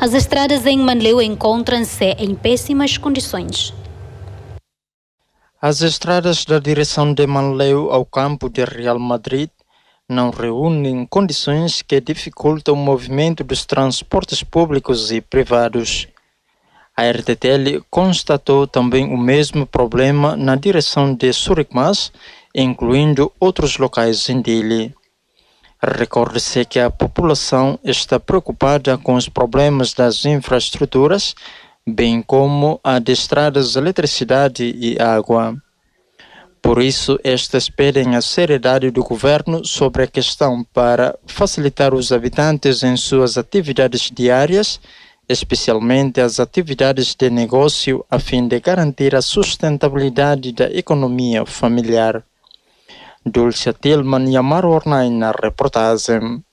As estradas em Manleu encontram-se em péssimas condições. As estradas da direção de Manleu ao campo de Real Madrid não reúnem condições que dificultam o movimento dos transportes públicos e privados. A RTTL constatou também o mesmo problema na direção de Suricmas, incluindo outros locais em Dili. Recorde-se que a população está preocupada com os problemas das infraestruturas, bem como a de estradas, eletricidade e água. Por isso, estas pedem a seriedade do governo sobre a questão para facilitar os habitantes em suas atividades diárias, especialmente as atividades de negócio, a fim de garantir a sustentabilidade da economia familiar. dul Tillman y Amar Ornaina reportajem.